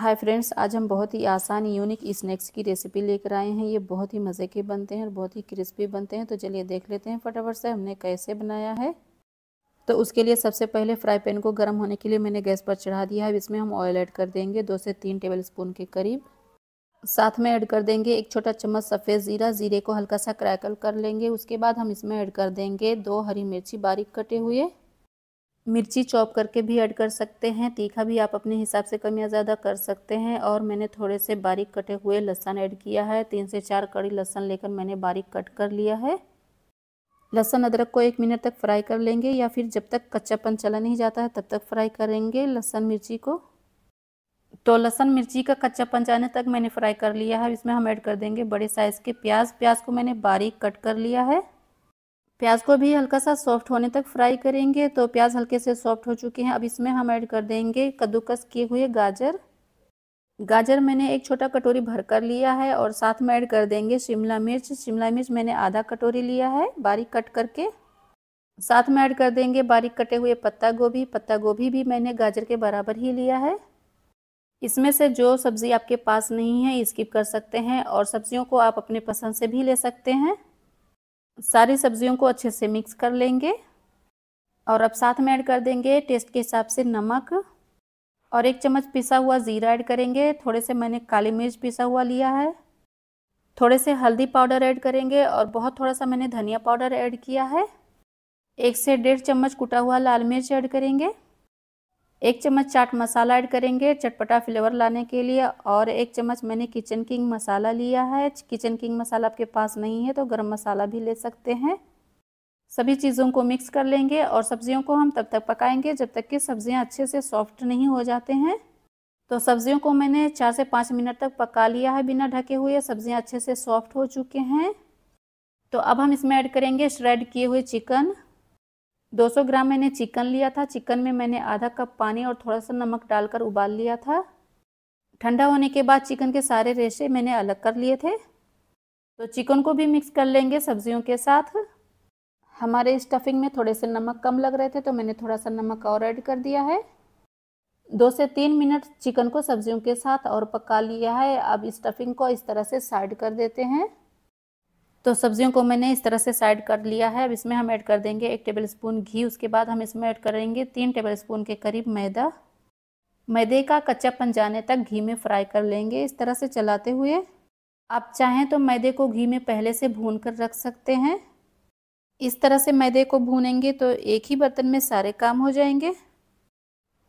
hi friends आज हम बहुत ही आसान यूनिक स्नैक्स की रेसिपी लेकर आए हैं ये बहुत ही मज़े के बनते हैं और बहुत ही क्रिस्पी बनते हैं तो चलिए देख लेते हैं फटाफट से हमने कैसे बनाया है तो उसके लिए सबसे पहले फ्राई पैन को गर्म होने के लिए मैंने गैस पर चढ़ा दिया है इसमें हम ऑयल ऐड कर देंगे दो से तीन टेबल स्पून के करीब साथ में ऐड कर देंगे एक छोटा चम्मच सफ़ेद ज़ीरा ज़ीरे को हल्का सा क्रैकल कर लेंगे उसके बाद हम इसमें ऐड कर देंगे दो हरी मिर्ची बारीक कटे हुए मिर्ची चॉप करके भी ऐड कर सकते हैं तीखा भी आप अपने हिसाब से कम या ज़्यादा कर सकते हैं और मैंने थोड़े से बारीक कटे हुए लहसन ऐड किया है तीन से चार कड़ी लहसन लेकर मैंने बारीक कट कर लिया है लहसन अदरक को एक मिनट तक फ्राई कर लेंगे या फिर जब तक कच्चापन चला नहीं जाता है तब तक फ्राई करेंगे लहसन मिर्ची को तो लहसन मिर्ची का कच्चापन जाने तक मैंने फ्राई कर लिया है इसमें हम ऐड कर देंगे बड़े साइज़ के प्याज प्याज को मैंने बारीक कट कर लिया है प्याज को भी हल्का सा सॉफ्ट होने तक फ्राई करेंगे तो प्याज हल्के से सॉफ्ट हो चुके हैं अब इसमें हम ऐड कर देंगे कद्दूकस किए हुए गाजर गाजर मैंने एक छोटा कटोरी भर कर लिया है और साथ में ऐड कर देंगे शिमला मिर्च शिमला मिर्च मैंने आधा कटोरी लिया है बारीक कट करके साथ में ऐड कर देंगे बारीक कटे हुए पत्ता गोभी पत्ता गोभी भी मैंने गाजर के बराबर ही लिया है इसमें से जो सब्ज़ी आपके पास नहीं है स्किप कर सकते हैं और सब्जियों को आप अपने पसंद से भी ले सकते हैं सारी सब्जियों को अच्छे से मिक्स कर लेंगे और अब साथ में ऐड कर देंगे टेस्ट के हिसाब से नमक और एक चम्मच पिसा हुआ ज़ीरा ऐड करेंगे थोड़े से मैंने काली मिर्च पिसा हुआ लिया है थोड़े से हल्दी पाउडर ऐड करेंगे और बहुत थोड़ा सा मैंने धनिया पाउडर ऐड किया है एक से डेढ़ चम्मच कुटा हुआ लाल मिर्च ऐड करेंगे एक चम्मच चाट मसाला ऐड करेंगे चटपटा फ्लेवर लाने के लिए और एक चम्मच मैंने किचन किंग मसाला लिया है किचन किंग मसाला आपके पास नहीं है तो गर्म मसाला भी ले सकते हैं सभी चीज़ों को मिक्स कर लेंगे और सब्जियों को हम तब तक पकाएंगे जब तक कि सब्जियां अच्छे से सॉफ्ट नहीं हो जाते हैं तो सब्जियों को मैंने चार से पाँच मिनट तक पका लिया है बिना ढके हुए सब्जियां अच्छे से सॉफ्ट हो चुके हैं तो अब हम इसमें ऐड करेंगे श्रेड किए हुए चिकन 200 ग्राम मैंने चिकन लिया था चिकन में मैंने आधा कप पानी और थोड़ा सा नमक डालकर उबाल लिया था ठंडा होने के बाद चिकन के सारे रेशे मैंने अलग कर लिए थे तो चिकन को भी मिक्स कर लेंगे सब्जियों के साथ हमारे स्टफिंग में थोड़े से नमक कम लग रहे थे तो मैंने थोड़ा सा नमक और ऐड कर दिया है दो से तीन मिनट चिकन को सब्जियों के साथ और पका लिया है अब स्टफिंग को इस तरह से साइड कर देते हैं तो सब्जियों को मैंने इस तरह से साइड कर लिया है अब इसमें हम ऐड कर देंगे एक टेबल स्पून घी उसके बाद हम इसमें ऐड करेंगे तीन टेबल स्पून के करीब मैदा मैदे का कच्चापन जाने तक घी में फ्राई कर लेंगे इस तरह से चलाते हुए आप चाहें तो मैदे को घी में पहले से भून कर रख सकते हैं इस तरह से मैदे को भूनेंगे तो एक ही बर्तन में सारे काम हो जाएंगे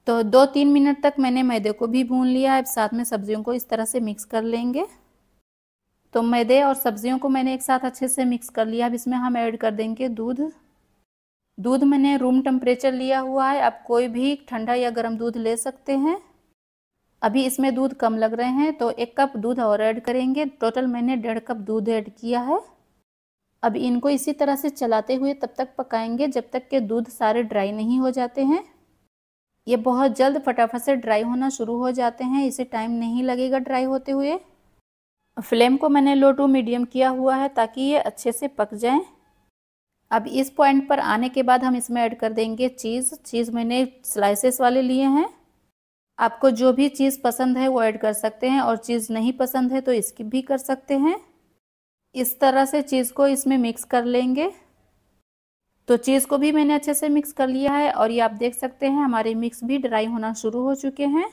तो दो तीन मिनट तक मैंने मैदे को भी भून लिया है साथ में सब्जियों को इस तरह से मिक्स कर लेंगे तो मैदे और सब्जियों को मैंने एक साथ अच्छे से मिक्स कर लिया अब इसमें हम ऐड कर देंगे दूध दूध मैंने रूम टेम्परेचर लिया हुआ है आप कोई भी ठंडा या गर्म दूध ले सकते हैं अभी इसमें दूध कम लग रहे हैं तो एक कप दूध और ऐड करेंगे टोटल मैंने डेढ़ कप दूध ऐड किया है अब इनको इसी तरह से चलाते हुए तब तक पकाएंगे जब तक के दूध सारे ड्राई नहीं हो जाते हैं ये बहुत जल्द फटाफट से ड्राई होना शुरू हो जाते हैं इसे टाइम नहीं लगेगा ड्राई होते हुए फ्लेम को मैंने लो टू मीडियम किया हुआ है ताकि ये अच्छे से पक जाएं अब इस पॉइंट पर आने के बाद हम इसमें ऐड कर देंगे चीज़ चीज़ मैंने स्लाइसेस वाले लिए हैं आपको जो भी चीज़ पसंद है वो ऐड कर सकते हैं और चीज़ नहीं पसंद है तो इसकी भी कर सकते हैं इस तरह से चीज़ को इसमें मिक्स कर लेंगे तो चीज़ को भी मैंने अच्छे से मिक्स कर लिया है और ये आप देख सकते हैं हमारे मिक्स भी ड्राई होना शुरू हो चुके हैं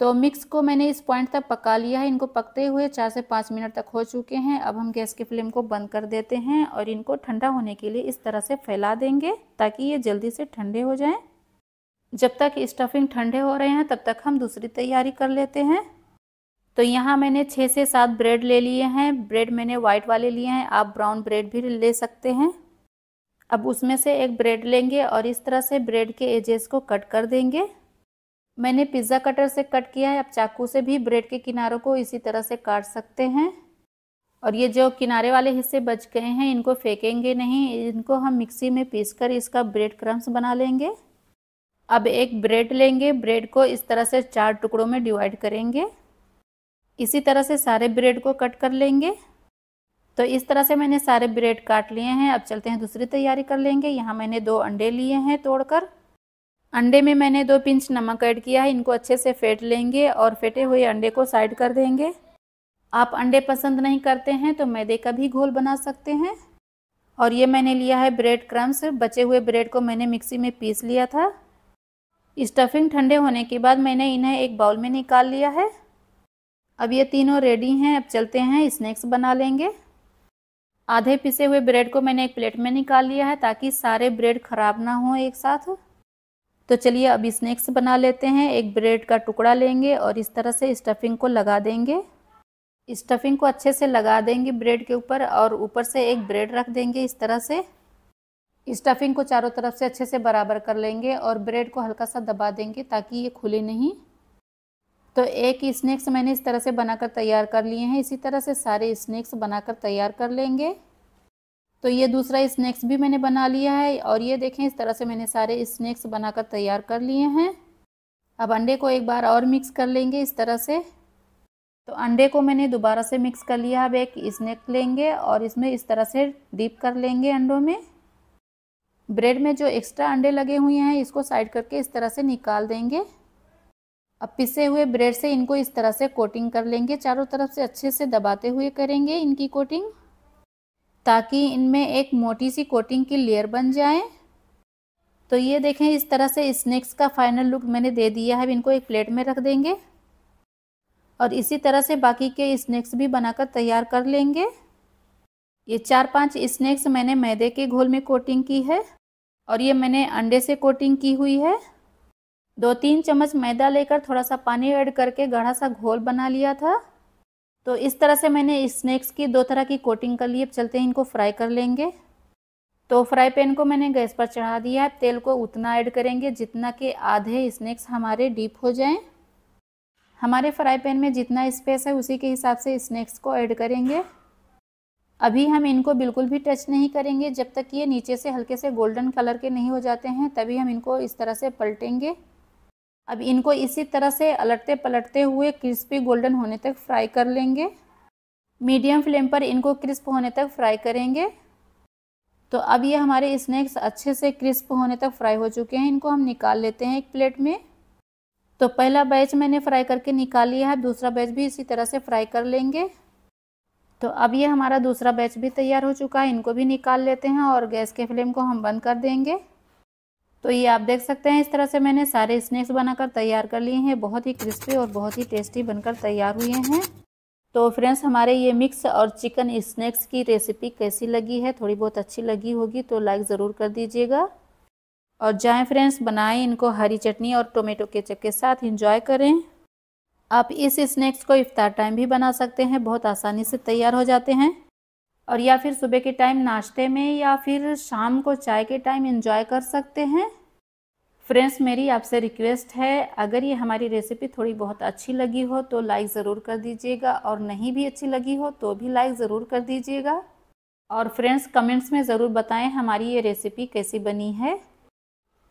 तो मिक्स को मैंने इस पॉइंट तक पका लिया है इनको पकते हुए चार से पाँच मिनट तक हो चुके हैं अब हम गैस की फ्लेम को बंद कर देते हैं और इनको ठंडा होने के लिए इस तरह से फैला देंगे ताकि ये जल्दी से ठंडे हो जाएं जब तक स्टफिंग ठंडे हो रहे हैं तब तक हम दूसरी तैयारी कर लेते हैं तो यहाँ मैंने छः से सात ब्रेड ले लिए हैं ब्रेड मैंने वाइट वाले लिए हैं आप ब्राउन ब्रेड भी ले सकते हैं अब उसमें से एक ब्रेड लेंगे और इस तरह से ब्रेड के एजेस को कट कर देंगे मैंने पिज़्ज़ा कटर से कट किया है आप चाकू से भी ब्रेड के किनारों को इसी तरह से काट सकते हैं और ये जो किनारे वाले हिस्से बच गए हैं इनको फेंकेंगे नहीं इनको हम मिक्सी में पीसकर इसका ब्रेड क्रम्स बना लेंगे अब एक ब्रेड लेंगे ब्रेड को इस तरह से चार टुकड़ों में डिवाइड करेंगे इसी तरह से सारे ब्रेड को कट कर लेंगे तो इस तरह से मैंने सारे ब्रेड काट लिए हैं अब चलते हैं दूसरी तैयारी कर लेंगे यहाँ मैंने दो अंडे लिए हैं तोड़कर अंडे में मैंने दो पिंच नमक ऐड किया है इनको अच्छे से फेंट लेंगे और फेटे हुए अंडे को साइड कर देंगे आप अंडे पसंद नहीं करते हैं तो मैदे का भी घोल बना सकते हैं और ये मैंने लिया है ब्रेड क्रम्स बचे हुए ब्रेड को मैंने मिक्सी में पीस लिया था स्टफिंग ठंडे होने के बाद मैंने इन्हें एक बाउल में निकाल लिया है अब ये तीनों रेडी हैं अब चलते हैं स्नैक्स बना लेंगे आधे पिसे हुए ब्रेड को मैंने एक प्लेट में निकाल लिया है ताकि सारे ब्रेड ख़राब ना हो एक साथ तो चलिए अब स्नैक्स बना लेते हैं एक ब्रेड का टुकड़ा लेंगे और इस तरह से स्टफिंग को लगा देंगे स्टफिंग को अच्छे से लगा देंगे ब्रेड के ऊपर और ऊपर से एक ब्रेड रख देंगे इस तरह से स्टफिंग को चारों तरफ से अच्छे से बराबर कर लेंगे और ब्रेड को हल्का सा दबा देंगे ताकि ये खुले नहीं तो एक स्नैक्स मैंने इस तरह से बनाकर तैयार कर लिए हैं इसी तरह से सारे स्नैक्स बनाकर तैयार कर लेंगे तो ये दूसरा स्नैक्स भी मैंने बना लिया है और ये देखें इस तरह से मैंने सारे स्नैक्स बनाकर तैयार कर लिए हैं अब अंडे को एक बार और मिक्स कर लेंगे इस तरह से तो अंडे को मैंने दोबारा से मिक्स कर लिया अब एक स्नैक लेंगे और इसमें इस तरह से डीप कर लेंगे अंडों में ब्रेड में जो एक्स्ट्रा अंडे लगे हुए हैं इसको साइड करके इस तरह से निकाल देंगे अब पिसे हुए ब्रेड से इनको इस तरह से कोटिंग कर लेंगे चारों तरफ से अच्छे से दबाते हुए करेंगे इनकी कोटिंग ताकि इनमें एक मोटी सी कोटिंग की लेयर बन जाए तो ये देखें इस तरह से स्नैक्स का फाइनल लुक मैंने दे दिया है इनको एक प्लेट में रख देंगे और इसी तरह से बाकी के स्नैक्स भी बनाकर तैयार कर लेंगे ये चार पांच स्नैक्स मैंने मैदे के घोल में कोटिंग की है और ये मैंने अंडे से कोटिंग की हुई है दो तीन चम्मच मैदा लेकर थोड़ा सा पानी ऐड करके गाढ़ा सा घोल बना लिया था तो इस तरह से मैंने स्नैक्स की दो तरह की कोटिंग कर ली अब चलते हैं इनको फ्राई कर लेंगे तो फ्राई पैन को मैंने गैस पर चढ़ा दिया है तेल को उतना ऐड करेंगे जितना के आधे स्नैक्स हमारे डीप हो जाएं हमारे फ्राई पैन में जितना स्पेस है उसी के हिसाब से स्नैक्स को ऐड करेंगे अभी हम इनको बिल्कुल भी टच नहीं करेंगे जब तक ये नीचे से हल्के से गोल्डन कलर के नहीं हो जाते हैं तभी हम इनको इस तरह से पलटेंगे अब इनको इसी तरह से अलटते पलटते हुए क्रिस्पी गोल्डन होने तक फ्राई कर लेंगे मीडियम फ्लेम पर इनको क्रिस्प होने तक फ्राई करेंगे तो अब ये हमारे स्नैक्स अच्छे से क्रिस्प होने तक फ्राई हो चुके हैं इनको हम निकाल लेते हैं एक प्लेट में तो पहला बैच मैंने फ्राई करके निकाल लिया है दूसरा बैच भी इसी तरह से फ्राई कर लेंगे तो अब ये हमारा दूसरा बैच भी तैयार हो चुका है इनको भी निकाल लेते हैं और गैस के फ्लेम को हम बंद कर देंगे तो ये आप देख सकते हैं इस तरह से मैंने सारे स्नैक्स बनाकर तैयार कर लिए हैं बहुत ही क्रिस्पी और बहुत ही टेस्टी बनकर तैयार हुए हैं तो फ्रेंड्स हमारे ये मिक्स और चिकन स्नैक्स की रेसिपी कैसी लगी है थोड़ी बहुत अच्छी लगी होगी तो लाइक ज़रूर कर दीजिएगा और जाएँ फ्रेंड्स बनाएं इनको हरी चटनी और टोमेटो केचप के साथ इंजॉय करें आप इस स्नैक्स को इफ्तार टाइम भी बना सकते हैं बहुत आसानी से तैयार हो जाते हैं और या फिर सुबह के टाइम नाश्ते में या फिर शाम को चाय के टाइम इंजॉय कर सकते हैं फ्रेंड्स मेरी आपसे रिक्वेस्ट है अगर ये हमारी रेसिपी थोड़ी बहुत अच्छी लगी हो तो लाइक ज़रूर कर दीजिएगा और नहीं भी अच्छी लगी हो तो भी लाइक ज़रूर कर दीजिएगा और फ्रेंड्स कमेंट्स में ज़रूर बताएं हमारी ये रेसिपी कैसी बनी है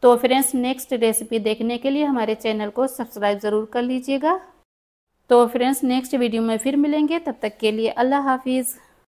तो फ्रेंड्स नेक्स्ट रेसिपी देखने के लिए हमारे चैनल को सब्सक्राइब ज़रूर कर लीजिएगा तो फ्रेंड्स नेक्स्ट वीडियो में फिर मिलेंगे तब तक के लिए अल्लाह हाफिज़